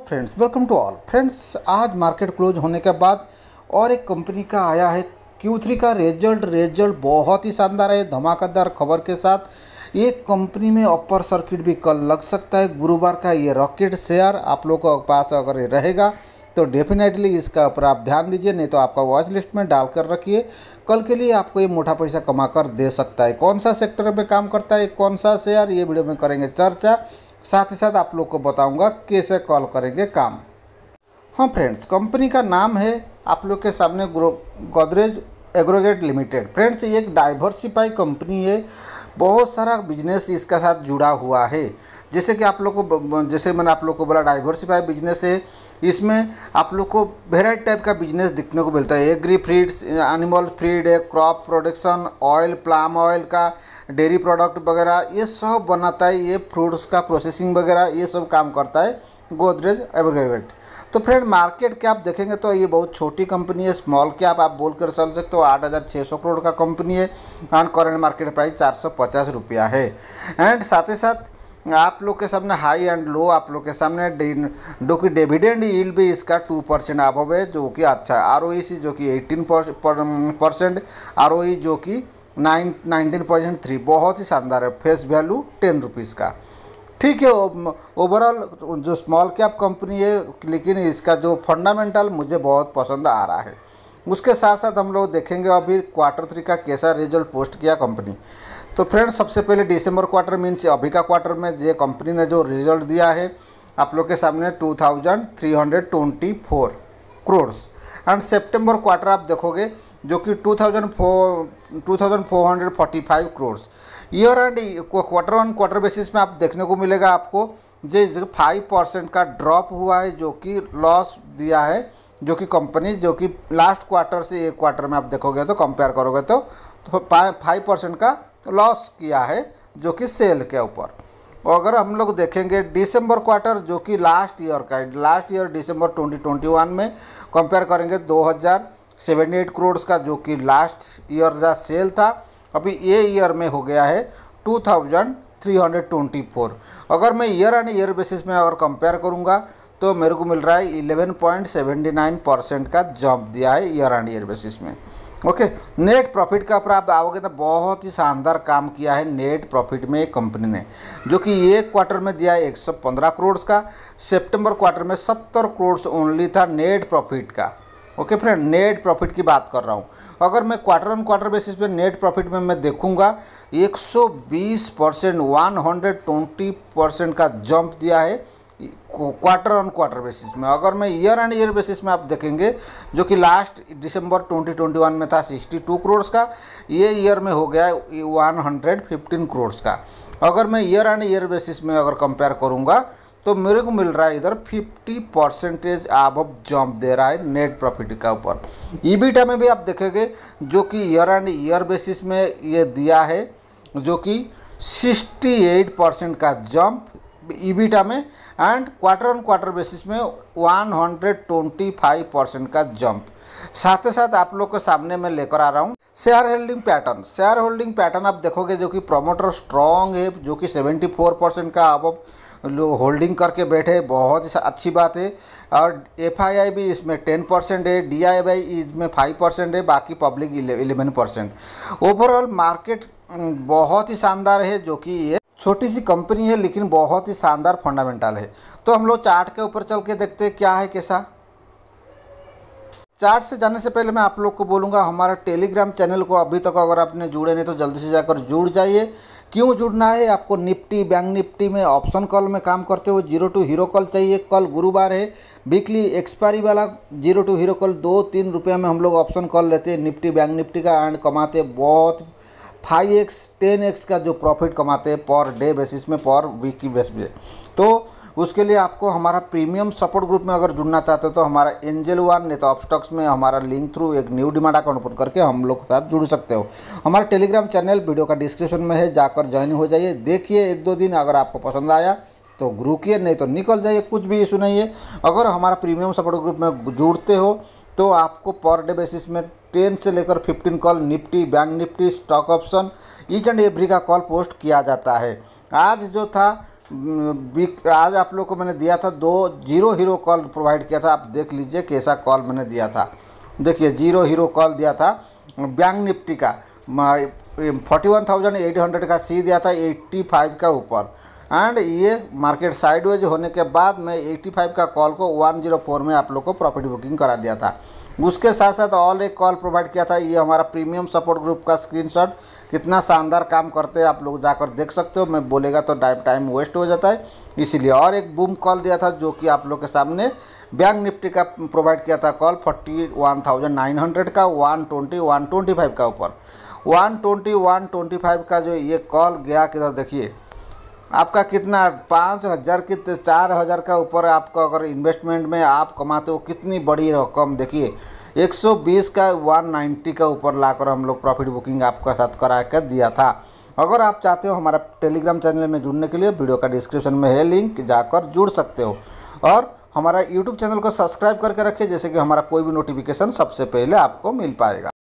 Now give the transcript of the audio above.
friends welcome to all friends आज market close होने के बाद और एक कंपनी का आया है Q3 का रिजल्ट रिजल्ट बहुत ही शानदार है धमाकेदार खबर के साथ ये कंपनी में अपर सर्किट भी कल लग सकता है गुरुवार का ये रॉकेट शेयर आप लोगों के पास अगर ये रहेगा तो डेफिनेटली इसका ऊपर आप ध्यान दीजिए नहीं तो आपका वॉच लिस्ट में डाल कर रखिए कल के लिए आपको ये मोटा पैसा कमा कर दे सकता है कौन सा सेक्टर में काम करता है कौन सा शेयर ये वीडियो में करेंगे चर्चा साथ ही साथ आप लोग को बताऊंगा कैसे कॉल करेंगे काम हाँ फ्रेंड्स कंपनी का नाम है आप लोग के सामने गोदरेज एग्रोगेट लिमिटेड फ्रेंड्स ये एक डाइवर्सिफाई कंपनी है बहुत सारा बिजनेस इसका साथ जुड़ा हुआ है जैसे कि आप लोग को जैसे मैंने आप लोग को बोला डाइवर्सिफाई बिजनेस है इसमें आप लोग को वेराइट टाइप का बिजनेस देखने को मिलता है एग्री फ्रीड्स एनिमल फ्रीड है crop production oil palm oil का डेयरी प्रोडक्ट वगैरह ये सब बनाता है ये फ्रूट्स का प्रोसेसिंग वगैरह ये सब काम करता है गोदरेज एवरग्रेवेट तो फ्रेंड मार्केट कैप देखेंगे तो ये बहुत छोटी कंपनी है स्मॉल कैप आप बोल कर चल सकते हो आठ हज़ार छः सौ करोड़ का कंपनी है एंड करेंट मार्केट प्राइस चार सौ पचास रुपया है एंड साथ ही साथ आप लोग के सामने हाई एंड लो आप लोग के सामने जो कि डिविडेंड ईल भी इसका टू परसेंट अबव है जो कि अच्छा है आर सी e जो कि एटीन परसेंट आर जो कि नाइन नाइनटीन परसेंट थ्री बहुत ही शानदार है फेस वैल्यू टेन रुपीज़ का ठीक है ओवरऑल जो स्मॉल कैप कंपनी है लेकिन इसका जो फंडामेंटल मुझे बहुत पसंद आ रहा है उसके साथ साथ हम लोग देखेंगे अभी क्वार्टर थ्री का कैसा रिजल्ट पोस्ट किया कंपनी तो फ्रेंड्स सबसे पहले डिसम्बर क्वार्टर मीन्स अभी का क्वार्टर में ये कंपनी ने जो रिजल्ट दिया है आप लोग के सामने 2324 करोड़ एंड सितंबर क्वार्टर आप देखोगे जो कि forty 2445 crore year and quarter on quarter basis में आप देखने को मिलेगा आपको जे फाइव परसेंट का ड्रॉप हुआ है जो कि लॉस दिया है जो कि कंपनी जो कि लास्ट क्वार्टर से एक क्वार्टर में आप देखोगे तो कंपेयर करोगे तो फाइव तो परसेंट का लॉस किया है जो कि सेल के ऊपर और अगर हम लोग देखेंगे दिसंबर क्वार्टर जो कि लास्ट ईयर का है लास्ट ईयर दिसंबर 2021 में कंपेयर करेंगे 2078 करोड़ का जो कि लास्ट ईयर का सेल था अभी ये ईयर में हो गया है 2324 अगर मैं ईयर एंड ईयर बेसिस में अगर कंपेयर करूँगा तो मेरे को मिल रहा है 11.79 परसेंट का जॉब दिया है ईयर एंड ईयर बेसिस में ओके नेट प्रॉफिट का अगर आप आओगे तो बहुत ही शानदार काम किया है नेट प्रॉफिट में कंपनी ने जो कि एक क्वार्टर में दिया है पंद्रह करोड़ का सितंबर क्वार्टर में सत्तर करोड़ ओनली था नेट प्रॉफिट का ओके फ्रेंड नेट प्रॉफिट की बात कर रहा हूँ अगर मैं क्वार्टर ऑन क्वार्टर बेसिस पे नेट प्रॉफिट में मैं देखूंगा 120 परसेंट वन परसेंट का जंप दिया है क्वार्टर ऑन क्वार्टर बेसिस में अगर मैं ईयर एंड ईयर बेसिस में आप देखेंगे जो कि लास्ट दिसंबर 2021 में था 62 करोड़ का ये ईयर में हो गया 115 करोड़ का अगर मैं ईयर एंड ईयर बेसिस में अगर कंपेयर करूँगा तो मेरे को मिल रहा है इधर 50 परसेंटेज आप अब जम्प दे रहा है नेट प्रॉफिट का ऊपर ईबीटा में भी आप देखेंगे जो कि ईयर एंड ईयर बेसिस में ये दिया है जो कि 68 परसेंट का जंप ईबीटा e में and quarter on quarter basis में 125 परसेंट का जंप साथ ही साथ आप लोग को सामने में लेकर आ रहा हूँ share holding pattern share holding pattern आप देखोगे जो कि प्रमोटर स्ट्रॉन्ग है जो कि 74 परसेंट का अब होल्डिंग करके बैठे बहुत ही अच्छी बात है और एफ भी इसमें टेन परसेंट है डी इसमें फाइव परसेंट है बाकी public eleven percent overall market बहुत ही शानदार है जो कि ये छोटी सी कंपनी है लेकिन बहुत ही शानदार फंडामेंटल है तो हम लोग चार्ट के ऊपर चल के देखते हैं क्या है कैसा चार्ट से जाने से पहले मैं आप लोग को बोलूँगा हमारा टेलीग्राम चैनल को अभी तक अगर आपने जुड़े नहीं तो जल्दी से जाकर जुड़ जाइए क्यों जुड़ना है आपको निफ्टी बैंक निफ्टी में ऑप्शन कॉल में काम करते हो जीरो टू हीरो कॉल चाहिए कॉल गुरुवार है वीकली एक्सपायरी वाला जीरो टू हीरो कॉल दो तीन रुपये में हम लोग ऑप्शन कॉल लेते हैं निफ्टी बैंक निफ्टी का एंड कमाते बहुत फाइव एक्स टेन एक्स का जो प्रॉफिट कमाते हैं पर डे बेसिस में पर वीक की बेस में तो उसके लिए आपको हमारा प्रीमियम सपोर्ट ग्रुप में अगर जुड़ना चाहते हो तो हमारा एंजल वन नहीं तो ऑफस्टॉक्स में हमारा लिंक थ्रू एक न्यू डिमांड अकाउंट ओपन करके हम लोग के साथ जुड़ सकते हो हमारा टेलीग्राम चैनल वीडियो का डिस्क्रिप्शन में है जाकर ज्वाइन हो जाइए देखिए एक दो दिन अगर आपको पसंद आया तो किए नहीं तो निकल जाइए कुछ भी इशू नहीं है अगर हमारा प्रीमियम सपोर्ट ग्रुप में जुड़ते हो तो आपको पर डे बेसिस में टेन से लेकर fifteen call Nifty bank Nifty stock option each and every का कॉल पोस्ट किया जाता है आज जो था आज आप लोग को मैंने दिया था दो जीरो हीरो कॉल प्रोवाइड किया था आप देख लीजिए कैसा कॉल मैंने दिया था देखिए जीरो हीरो कॉल दिया था बैंक निफ्टी का forty one thousand eight hundred का सी दिया था एट्टी फाइव का ऊपर एंड ये मार्केट साइडवेज होने के बाद मैं एट्टी फाइव का कॉल को वन जीरो फोर में आप लोग को प्रॉफिट बुकिंग करा दिया था उसके साथ साथ ऑल एक कॉल प्रोवाइड किया था ये हमारा प्रीमियम सपोर्ट ग्रुप का स्क्रीनशॉट कितना शानदार काम करते हैं आप लोग जाकर देख सकते हो मैं बोलेगा तो टाइम वेस्ट हो जाता है इसीलिए और एक बूम कॉल दिया था जो कि आप लोग के सामने बैंक निफ्टी का प्रोवाइड किया था call forty one thousand nine hundred का one twenty one twenty five का ऊपर one twenty one twenty five का जो ये कॉल गया किधर देखिए आपका कितना पाँच हज़ार की तो चार हज़ार का ऊपर आपका अगर इन्वेस्टमेंट में आप कमाते हो कितनी बड़ी रकम देखिए 120 का 190 का ऊपर लाकर हम लोग प्रॉफिट बुकिंग आपका साथ करा कर दिया था अगर आप चाहते हो हमारा टेलीग्राम चैनल में जुड़ने के लिए वीडियो का डिस्क्रिप्शन में है लिंक जाकर जुड़ सकते हो और हमारा यूट्यूब चैनल को सब्सक्राइब करके रखिए जैसे कि हमारा कोई भी नोटिफिकेशन सबसे पहले आपको मिल पाएगा